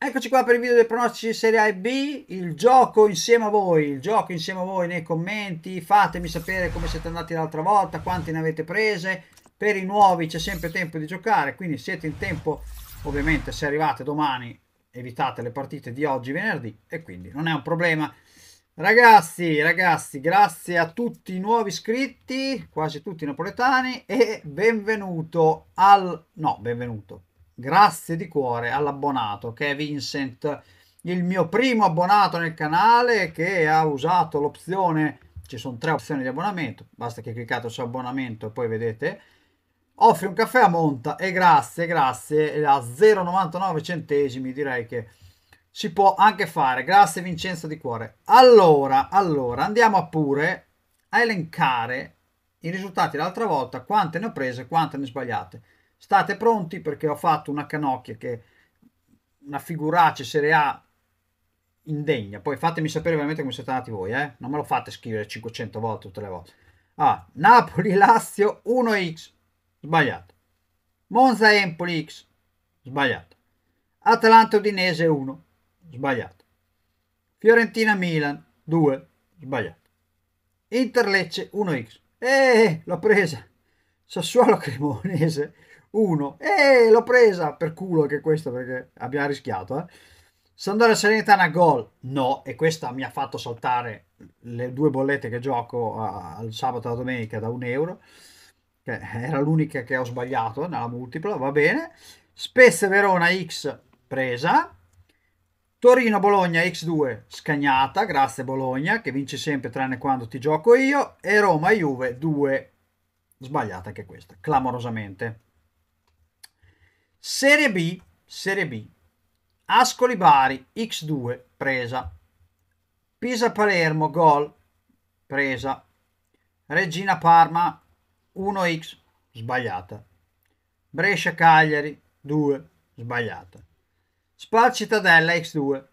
Eccoci qua per il video dei pronostici Serie A e B, il gioco insieme a voi, il gioco insieme a voi nei commenti, fatemi sapere come siete andati l'altra volta, quanti ne avete prese, per i nuovi c'è sempre tempo di giocare, quindi siete in tempo, ovviamente se arrivate domani evitate le partite di oggi venerdì e quindi non è un problema. Ragazzi, ragazzi, grazie a tutti i nuovi iscritti, quasi tutti i napoletani e benvenuto al... no, benvenuto, Grazie di cuore all'abbonato che è Vincent, il mio primo abbonato nel canale che ha usato l'opzione, ci sono tre opzioni di abbonamento, basta che cliccate su abbonamento e poi vedete, offri un caffè a monta e grazie, grazie, a 0,99 centesimi direi che si può anche fare, grazie Vincenzo di cuore. Allora, allora, andiamo pure a elencare i risultati l'altra volta, quante ne ho prese e quante ne ho sbagliate state pronti perché ho fatto una canocchia che una figuraccia Serie A indegna. Poi fatemi sapere veramente come siete andati voi, eh? Non me lo fate scrivere 500 volte tutte le volte. Ah, Napoli Lazio 1x sbagliato. Monza Empoli x sbagliato. Atalanta Udinese 1 sbagliato. Fiorentina Milan 2 sbagliato. Interlecce 1x. Eh, eh, l'ho presa. Sassuolo Cremonese 1. E eh, l'ho presa per culo anche questo perché abbiamo rischiato. Eh. Sandore Salernitana gol. No, e questa mi ha fatto saltare le due bollette che gioco al sabato e alla domenica da un euro. Che era l'unica che ho sbagliato nella multipla, va bene. Spezia Verona X presa. Torino-Bologna X2 scagnata, grazie Bologna che vince sempre tranne quando ti gioco io e Roma-Juve 2 sbagliata anche questa, clamorosamente. Serie B, Serie B. Ascoli Bari, X2, presa. Pisa Palermo, gol, presa. Regina Parma, 1x, sbagliata. Brescia Cagliari, 2, sbagliata. Spal Cittadella, X2,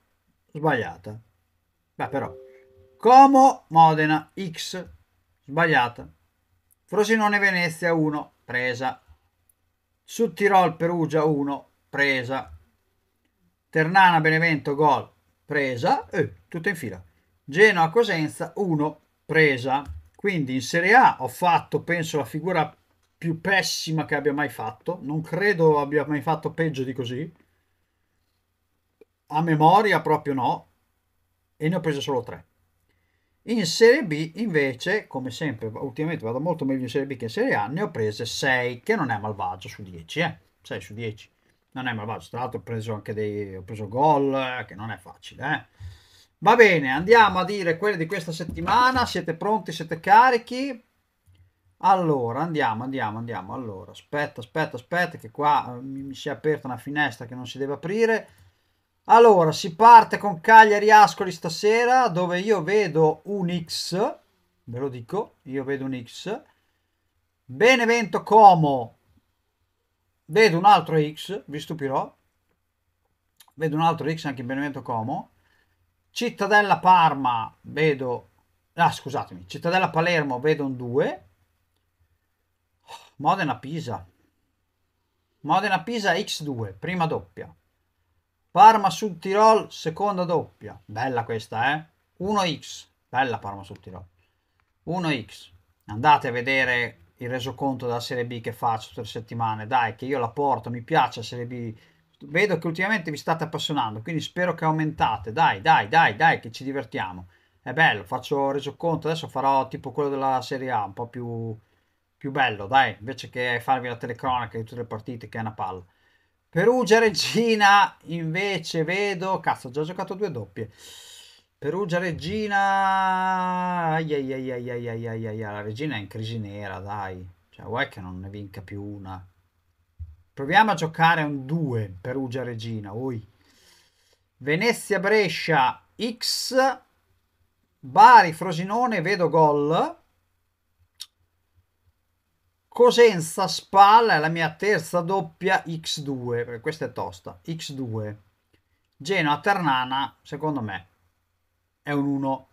sbagliata. Beh però. Como Modena, X, sbagliata. Frosinone Venezia, 1, presa su Tirol Perugia 1, presa. Ternana Benevento gol, presa. Eh, tutto in fila. Genoa Cosenza 1, presa. Quindi in Serie A ho fatto, penso, la figura più pessima che abbia mai fatto. Non credo abbia mai fatto peggio di così. A memoria proprio no. E ne ho preso solo tre. In Serie B invece, come sempre, ultimamente vado molto meglio in Serie B che in Serie A, ne ho prese 6, che non è malvagio su 10, eh? 6 su 10. Non è malvagio, tra l'altro ho preso anche dei ho preso gol, eh, che non è facile, eh? Va bene, andiamo a dire quelle di questa settimana. Siete pronti? Siete carichi? Allora, andiamo, andiamo, andiamo. Allora, aspetta, aspetta, aspetta, che qua eh, mi si è aperta una finestra che non si deve aprire. Allora, si parte con Cagliari Ascoli stasera, dove io vedo un X, ve lo dico, io vedo un X. Benevento Como, vedo un altro X, vi stupirò. Vedo un altro X anche in Benevento Como. Cittadella Parma, vedo... Ah, scusatemi, Cittadella Palermo, vedo un 2. Modena Pisa. Modena Pisa X2, prima doppia. Parma sul Tirol, seconda doppia. Bella questa, eh? 1x. Bella Parma sul Tirol. 1x. Andate a vedere il resoconto della Serie B che faccio tutte le settimane. Dai, che io la porto, mi piace la Serie B. Vedo che ultimamente vi state appassionando, quindi spero che aumentate. Dai, dai, dai, dai, che ci divertiamo. È bello, faccio resoconto. Adesso farò tipo quello della Serie A, un po' più, più bello, dai. Invece che farvi la telecronaca di tutte le partite, che è una palla. Perugia Regina invece vedo, cazzo, ho già giocato due doppie. Perugia Regina, ai ai ai ai ai ai ai la Regina è in crisi nera, dai. Cioè, vuoi che non ne vinca più una? Proviamo a giocare un 2, Perugia Regina, ui. Venezia Brescia X Bari Frosinone vedo gol Cosenza Spalla è la mia terza doppia X2, perché questa è tosta, X2. Genoa Ternana, secondo me, è un 1.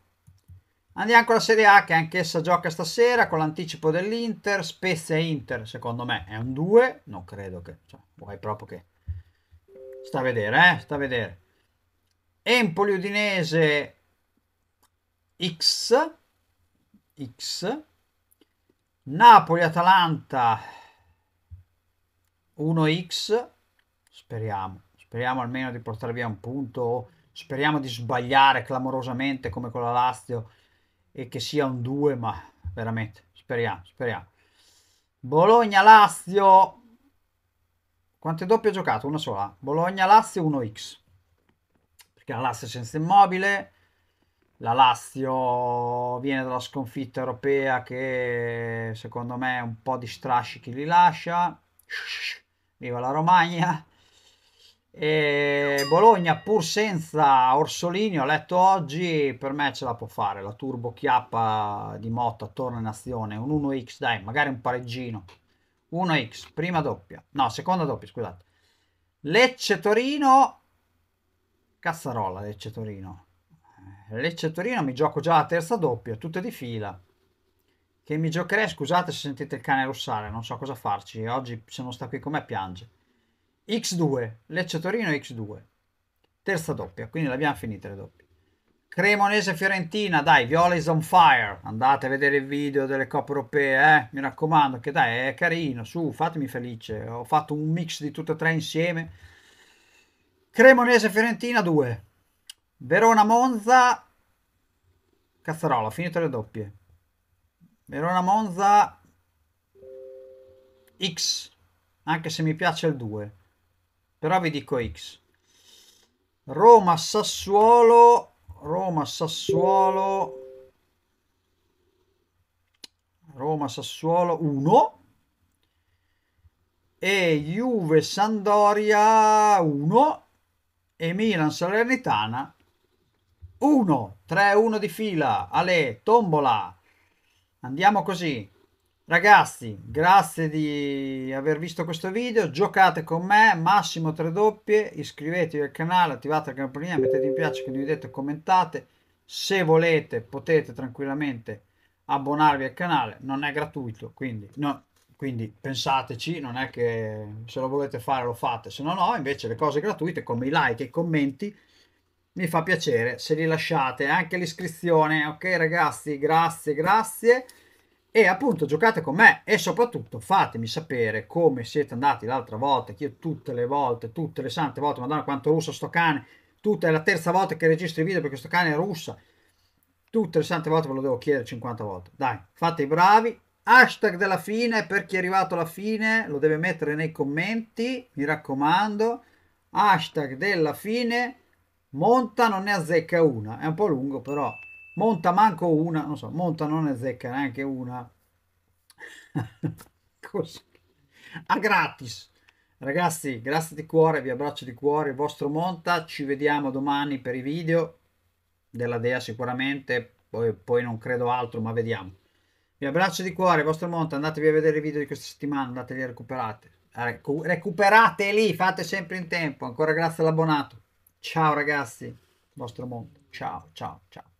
Andiamo con la Serie A che anch'essa gioca stasera con l'anticipo dell'Inter, Spezia Inter, secondo me è un 2, non credo che, cioè, vuoi proprio che... Sta a vedere, eh, sta a vedere. Empoli Udinese X, X, Napoli-Atalanta 1x, speriamo, speriamo almeno di portare via un punto, speriamo di sbagliare clamorosamente come con la Lazio e che sia un 2, ma veramente, speriamo, speriamo. Bologna-Lazio, quante doppie ha giocato? Una sola. Bologna-Lazio 1x, perché la Lazio è senza immobile, la Lazio viene dalla sconfitta europea che secondo me un po' di strascichi li lascia. Viva la Romagna! E Bologna pur senza Orsolini, ho letto oggi, per me ce la può fare. La turbo chiappa di Motta torna in azione, un 1x, dai, magari un pareggino. 1x, prima doppia. No, seconda doppia, scusate. Lecce Torino. Cazzarolla Lecce Torino. Lecce Torino mi gioco già la terza doppia, tutte di fila. Che mi giocherei, scusate se sentite il cane russare, non so cosa farci. Oggi se non sta qui con me piange. X2, Lecce Torino X2. Terza doppia, quindi l'abbiamo finita le doppie. Cremonese Fiorentina, dai, Viola is on fire. Andate a vedere il video delle coppe europee, eh? Mi raccomando, che dai, è carino, su, fatemi felice. Ho fatto un mix di tutte e tre insieme. Cremonese Fiorentina 2. Verona-Monza, Cazzarola, finito le doppie. Verona-Monza, X, anche se mi piace il 2, però vi dico X. Roma-Sassuolo, Roma-Sassuolo, Roma-Sassuolo 1 e Juve-Sandoria 1 e Milan-Salernitana 1, 3, 1 di fila, Ale, tombola. Andiamo così. Ragazzi, grazie di aver visto questo video, giocate con me, massimo tre doppie, iscrivetevi al canale, attivate la campanella, mettete mi piace, condividete, commentate. Se volete potete tranquillamente abbonarvi al canale, non è gratuito, quindi, no, quindi pensateci, non è che se lo volete fare lo fate, se no no, invece le cose gratuite come i like e i commenti mi fa piacere se li lasciate eh, anche l'iscrizione ok ragazzi grazie grazie e appunto giocate con me e soprattutto fatemi sapere come siete andati l'altra volta che io tutte le volte tutte le sante volte madonna quanto russa sto cane tutta è la terza volta che registro i video perché sto cane è russa tutte le sante volte ve lo devo chiedere 50 volte dai fate i bravi hashtag della fine per chi è arrivato alla fine lo deve mettere nei commenti mi raccomando hashtag della fine Monta non ne azzecca una, è un po' lungo però. Monta manco una, non so, Monta non ne azzecca neanche una. Così. A gratis. Ragazzi, grazie di cuore, vi abbraccio di cuore, il vostro Monta, ci vediamo domani per i video della Dea sicuramente, poi, poi non credo altro, ma vediamo. Vi abbraccio di cuore, il vostro Monta, andatevi a vedere i video di questa settimana, andatevi a recuperate. Recu- recuperateli, fate sempre in tempo, ancora grazie all'abbonato. Ciao ragazzi, vostro mondo. Ciao, ciao, ciao.